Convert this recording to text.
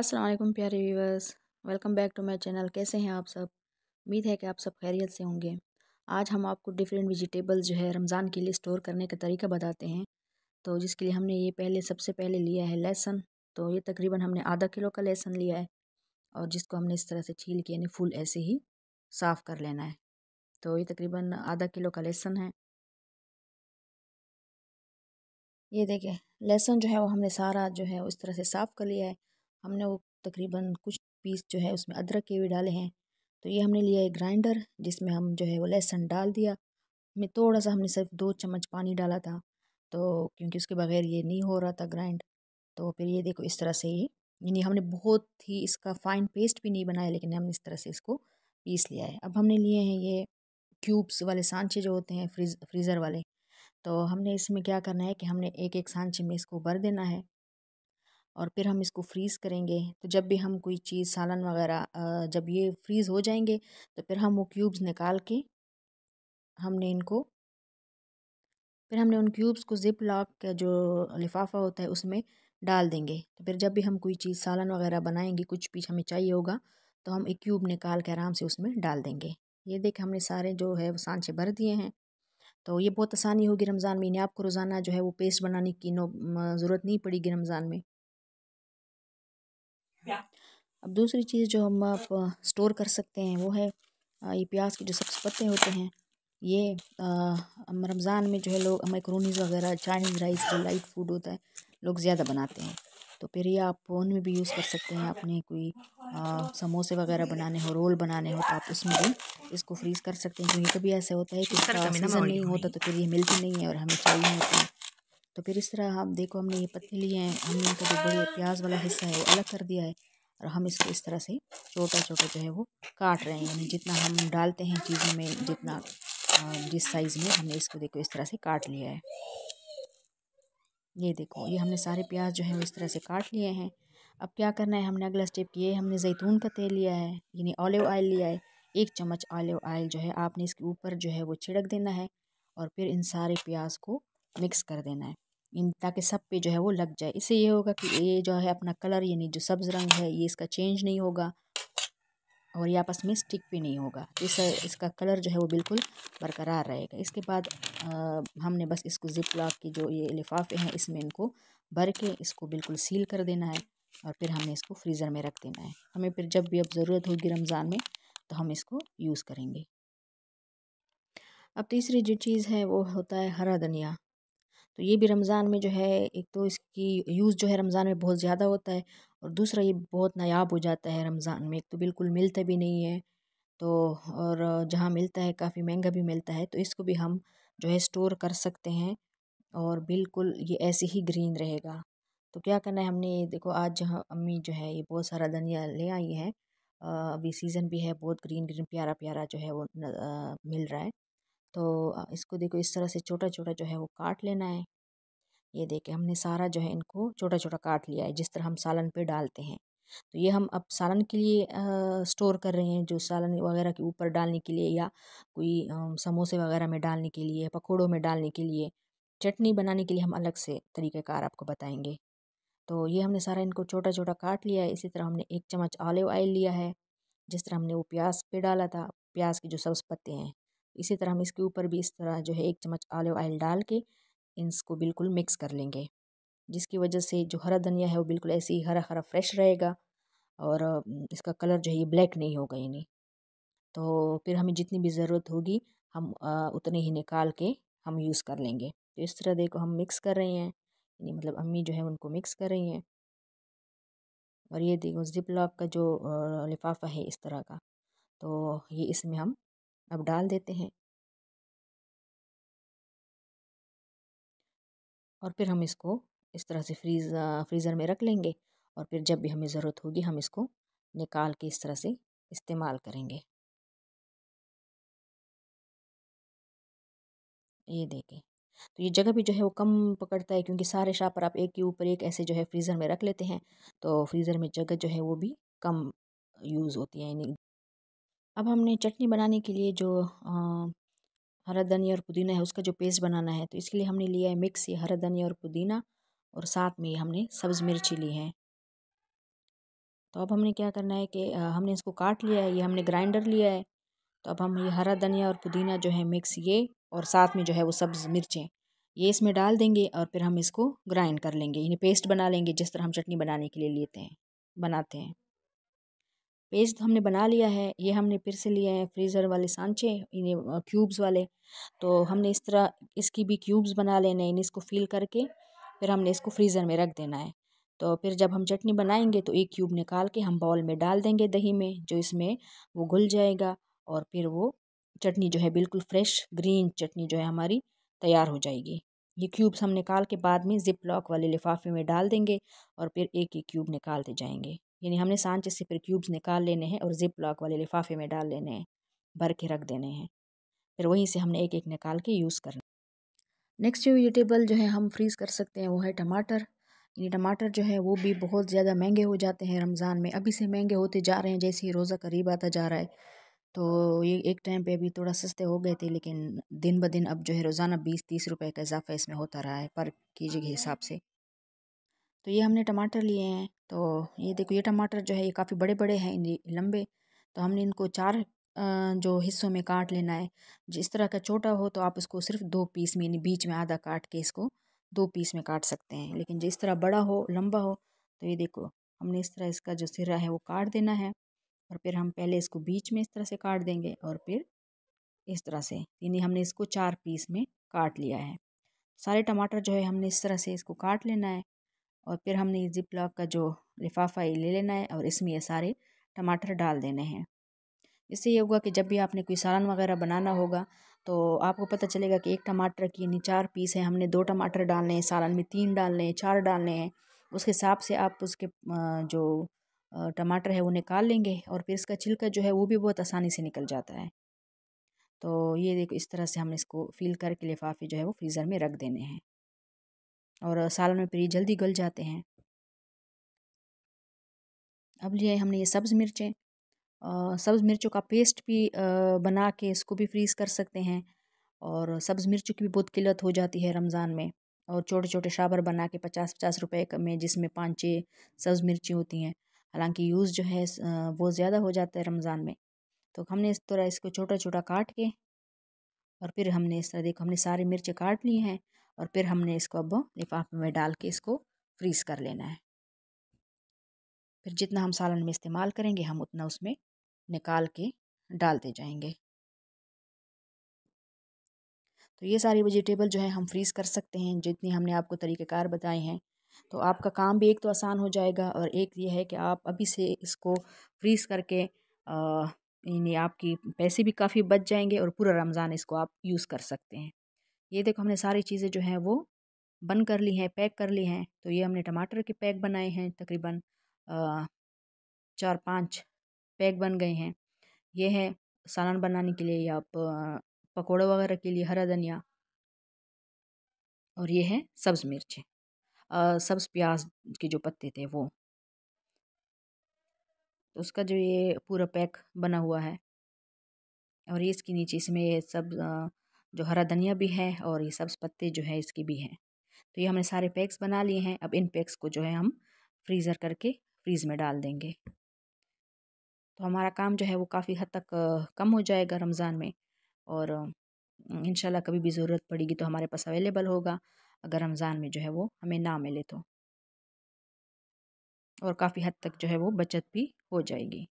अस्सलाम वालेकुम प्यारे viewers welcome back to my channel कैसे हैं आप सब उम्मीद है कि आप सब खैरियत से होंगे आज हम आपको डिफरेंट वेजिटेबल्स जो है रमज़ान के लिए स्टोर करने का तरीका बताते हैं तो जिसके लिए हमने ये पहले सबसे पहले लिया है लहसुन तो ये तकरीबन हमने आधा किलो का लहसुन लिया है और जिसको हमने इस तरह से छील के यानी फूल ऐसे ही साफ़ कर लेना है तो ये तकरीबन आधा किलो का लहसुन है ये देखिए लहसुन जो है वो हमने सारा जो है उस तरह से साफ़ कर लिया है हमने वो तकरीबन कुछ पीस जो है उसमें अदरक के भी डाले हैं तो ये हमने लिया है ग्राइंडर जिसमें हम जो है वो लहसुन डाल दिया में थोड़ा सा हमने सिर्फ दो चम्मच पानी डाला था तो क्योंकि उसके बगैर ये नहीं हो रहा था ग्राइंड तो फिर ये देखो इस तरह से ही यानी हमने बहुत ही इसका फाइन पेस्ट भी नहीं बनाया लेकिन हमने इस तरह से इसको पीस लिया है अब हमने लिए हैं ये क्यूब्स वाले सांचे जो होते हैं फ्रीज फ्रीज़र वाले तो हमने इसमें क्या करना है कि हमने एक एक सांचे में इसको भर देना है और फिर हम इसको फ्रीज़ करेंगे तो जब भी हम कोई चीज़ सालन वगैरह जब ये फ्रीज़ हो जाएंगे तो फिर हम वो क्यूब्स निकाल के हमने इनको फिर हमने उन क्यूब्स को ज़िप लॉक का जो लिफाफा होता है उसमें डाल देंगे तो फिर जब भी हम कोई चीज़ सालन वगैरह बनाएंगे कुछ भी हमें चाहिए होगा तो हम एक क्यूब निकाल के आराम से उसमें डाल देंगे ये देख हमने सारे जो है वो सांचे भर दिए हैं तो ये बहुत आसानी होगी रमज़ान में इन्हें आपको रोज़ाना जो है वो पेस्ट बनाने की नो ज़रूरत नहीं पड़ेगी रमज़ान में अब दूसरी चीज़ जो हम आप स्टोर कर सकते हैं वो है ये प्याज के जो सब्ज़ पत्ते होते हैं ये रमज़ान में जो है लोग मैक्रोनीज़ वगैरह चाइनीज़ राइस जो लाइट फूड होता है लोग ज़्यादा बनाते हैं तो फिर ये आप उनमें भी यूज़ कर सकते हैं अपने कोई आ, समोसे वगैरह बनाने हो रोल बनाने हो तो आप उसमें भी इसको फ्रीज़ कर सकते हैं क्योंकि कभी ऐसा होता है कि इसका सीज़न नहीं होता तो फिर ये मिलती नहीं है और हमें चाहिए होती है तो फिर इस तरह आप देखो हमने ये पत्ते लिए हैं हमने इनका जो बड़े प्याज वाला हिस्सा है वो अलग कर दिया है और हम इसको इस तरह से छोटा छोटा जो है वो काट रहे हैं यानी जितना हम डालते हैं चीज़ों में जितना जिस साइज़ में हमने इसको देखो इस तरह से काट लिया है ये देखो ये हमने सारे प्याज जो है वो इस तरह से काट लिए हैं अब क्या करना है हमने अगला स्टेप ये हमने जैतून का तेल लिया है यानी ऑलिव ऑयल लिया है एक चम्मच ऑलिव ऑयल जो है आपने इसके ऊपर जो है वो छिड़क देना है और फिर इन सारे प्याज को मिक्स कर देना है ताकि सब पे जो है वो लग जाए इससे ये होगा कि ये जो है अपना कलर यानी जो सब्ज़ रंग है ये इसका चेंज नहीं होगा और ये आपस में स्टिक भी नहीं होगा तो इससे इसका कलर जो है वो बिल्कुल बरकरार रहेगा इसके बाद आ, हमने बस इसको जिप लॉक की जो ये लिफाफे हैं इसमें इनको भर के इसको बिल्कुल सील कर देना है और फिर हमने इसको फ्रीज़र में रख देना है हमें फिर जब भी अब ज़रूरत होगी रमज़ान में तो हम इसको यूज़ करेंगे अब तीसरी जो चीज़ है वो होता है हरा धनिया तो ये भी रमज़ान में जो है एक तो इसकी यूज़ जो है रमज़ान में बहुत ज़्यादा होता है और दूसरा ये बहुत नायाब हो जाता है रमज़ान में एक तो बिल्कुल मिलता भी नहीं है तो और जहाँ मिलता है काफ़ी महंगा भी मिलता है तो इसको भी हम जो है स्टोर कर सकते हैं और बिल्कुल ये ऐसे ही ग्रीन रहेगा तो क्या करना है हमने देखो आज जहाँ अम्मी जो है ये बहुत सारा धनिया ले आई है अभी सीज़न भी है बहुत ग्रीन ग्रीन प्यारा प्यारा जो है वो मिल रहा है तो इसको देखो इस तरह से छोटा छोटा जो है वो काट लेना है ये देखे हमने सारा जो है इनको छोटा छोटा काट लिया है जिस तरह हम सालन पे डालते हैं तो ये हम अब सालन के लिए आ, स्टोर कर रहे हैं जो सालन वगैरह के ऊपर डालने के लिए या कोई आ, समोसे वगैरह में डालने के लिए पकौड़ों में डालने के लिए चटनी बनाने के लिए हम अलग से तरीक़ेकार आपको बताएंगे तो ये हमने सारा इनको छोटा छोटा काट लिया है इसी तरह हमने एक चम्मच ऑलिव ऑयल लिया है जिस तरह हमने वो प्याज पे डाला था प्याज के जो सब्ज़ पत्ते हैं इसी तरह हम इसके ऊपर भी इस तरह जो है एक चम्मच आलो ऑयल डाल के इसको बिल्कुल मिक्स कर लेंगे जिसकी वजह से जो हरा धनिया है वो बिल्कुल ऐसे ही हरा हरा फ्रेश रहेगा और इसका कलर जो है ये ब्लैक नहीं होगा यानी तो फिर हमें जितनी भी ज़रूरत होगी हम उतने ही निकाल के हम यूज़ कर लेंगे तो इस तरह देखो हम मिक्स कर रहे हैं यानी मतलब अम्मी जो है उनको मिक्स कर रही हैं और ये देखो जिप लॉक का जो लिफाफा है इस तरह का तो ये इसमें हम अब डाल देते हैं और फिर हम इसको इस तरह से फ्रीज फ्रीज़र में रख लेंगे और फिर जब भी हमें ज़रूरत होगी हम इसको निकाल के इस तरह से इस्तेमाल करेंगे ये देखें तो ये जगह भी जो है वो कम पकड़ता है क्योंकि सारे शापर आप एक के ऊपर एक ऐसे जो है फ्रीज़र में रख लेते हैं तो फ्रीज़र में जगह जो है वो भी कम यूज़ होती है यानी अब हमने चटनी बनाने के लिए जो हरा धनिया और पुदीना है उसका जो पेस्ट बनाना है तो इसके लिए हमने लिया है मिक्स ये हरा धनिया और पुदीना और साथ में हमने सब्ज़ मिर्ची ली है तो अब हमने क्या करना है कि हमने इसको काट लिया है ये हमने ग्राइंडर लिया है तो अब हम ये हरा धनिया और पुदीना जो है मिक्स ये और साथ में जो है वो सब्ज़ मिर्चें ये इसमें डाल देंगे और फिर हम इसको ग्राइंड कर लेंगे इन्हें पेस्ट बना लेंगे जिस तरह हम चटनी बनाने के लिए लेते हैं बनाते हैं पेज तो हमने बना लिया है ये हमने फिर से लिए हैं फ्रीज़र वाले सांचे इन्हें क्यूब्स वाले तो हमने इस तरह इसकी भी क्यूब्स बना लेने इन इसको फिल करके फिर हमने इसको फ्रीज़र में रख देना है तो फिर जब हम चटनी बनाएंगे तो एक क्यूब निकाल के हम बाउल में डाल देंगे दही में जो इसमें वो घुल जाएगा और फिर वो चटनी जो है बिल्कुल फ्रेश ग्रीन चटनी जो है हमारी तैयार हो जाएगी ये क्यूब्स हम निकाल के बाद में ज़िप लॉक वाले लिफाफे में डाल देंगे और फिर एक एक क्यूब निकालते जाएंगे यानी हमने सांचे से फिर क्यूब्स निकाल लेने हैं और जिप लॉक वाले लिफाफे में डाल लेने हैं भर के रख देने हैं फिर वहीं से हमने एक एक निकाल के यूज़ करना नेक्स्ट जो वेजिटेबल जो है हम फ्रीज़ कर सकते हैं वो है टमाटर यानी टमाटर जो है वो भी बहुत ज़्यादा महंगे हो जाते हैं रमज़ान में अभी से महंगे होते जा रहे हैं जैसे ही रोज़ा करीब आता जा रहा है तो ये एक टाइम पे अभी थोड़ा सस्ते हो गए थे लेकिन दिन ब दिन अब जो है रोज़ाना बीस तीस रुपए का इजाफा इसमें होता रहा है पर के के हिसाब से तो ये हमने टमाटर लिए हैं तो ये देखो ये टमाटर जो है ये काफ़ी बड़े बड़े हैं लंबे तो हमने इनको चार जो हिस्सों में काट लेना है जिस तरह का छोटा हो तो आप उसको सिर्फ दो पीस में यानी बीच में आधा काट के इसको दो पीस में काट सकते हैं लेकिन जिस तरह बड़ा हो लंबा हो तो ये देखो हमने इस तरह इसका जो सिरा है वो काट देना है और फिर हम पहले इसको बीच में इस तरह से काट देंगे और फिर इस तरह से यानी हमने इसको चार पीस में काट लिया है सारे टमाटर जो है हमने इस तरह से इसको काट लेना है और फिर हमने ये जिप लॉक का जो लिफाफा ये ले लेना है और इसमें ये सारे टमाटर डाल देने हैं इससे ये होगा कि जब भी आपने कोई सालन वगैरह बनाना होगा तो आपको पता चलेगा कि एक टमाटर की यानी चार पीस है हमने दो टमाटर डालने हैं सालन में तीन डालने हैं चार डालने हैं उसके हिसाब से आप उसके जो टमाटर है वो निकाल लेंगे और फिर इसका छिलका जो है वो भी बहुत आसानी से निकल जाता है तो ये देखो इस तरह से हम इसको फील करके लिफाफे जो है वो फ्रीज़र में रख देने हैं और सालन में पेड़ जल्दी गल जाते हैं अब लिए हमने ये सब्ज़ मिर्चें सब्ज़ मिर्चों का पेस्ट भी बना के इसको भी फ्रीज़ कर सकते हैं और सब्ज़ मिर्चों की भी बहुत किल्लत हो जाती है रमज़ान में और छोटे छोटे शाबर बना के पचास पचास रुपए में जिसमें पाँच छः सब्ज़ मिर्ची होती हैं हालांकि यूज़ जो है वो ज़्यादा हो जाता है रमज़ान में तो हमने इस तरह इसको छोटा छोटा काट के और फिर हमने इस तरह देखो हमने सारी मिर्च काट ली हैं और फिर हमने इसको अब लिफाफे में डाल के इसको फ्रीज़ कर लेना है फिर जितना हम सालन में इस्तेमाल करेंगे हम उतना उसमें निकाल के डालते जाएंगे तो ये सारी वेजिटेबल जो है हम फ्रीज़ कर सकते हैं जितनी हमने आपको तरीक़ेकार बताए हैं तो आपका काम भी एक तो आसान हो जाएगा और एक ये है कि आप अभी से इसको फ्रीज़ करके यानी आपकी पैसे भी काफ़ी बच जाएंगे और पूरा रमज़ान इसको आप यूज़ कर सकते हैं ये देखो हमने सारी चीज़ें जो हैं वो बन कर ली हैं पैक कर ली हैं तो ये हमने टमाटर के पैक बनाए हैं तकरीबन चार पाँच पैक बन गए हैं ये है सालन बनाने के लिए या पकौड़े वगैरह के लिए हरा धनिया और ये है सब्ज़ मिर्च सब्ज़ प्याज के जो पत्ते थे वो तो उसका जो ये पूरा पैक बना हुआ है और ये इसके नीचे इसमें सब जो हरा धनिया भी है और ये सब्ज़ पत्ते जो है इसके भी हैं तो ये हमने सारे पैक्स बना लिए हैं अब इन पैक्स को जो है हम फ्रीज़र करके फ्रीज़ में डाल देंगे तो हमारा काम जो है वो काफ़ी हद तक कम हो जाएगा रमज़ान में और इन कभी भी ज़रूरत पड़ेगी तो हमारे पास अवेलेबल होगा अगर रमज़ान में जो है वो हमें ना मिले तो और काफ़ी हद तक जो है वो बचत भी हो जाएगी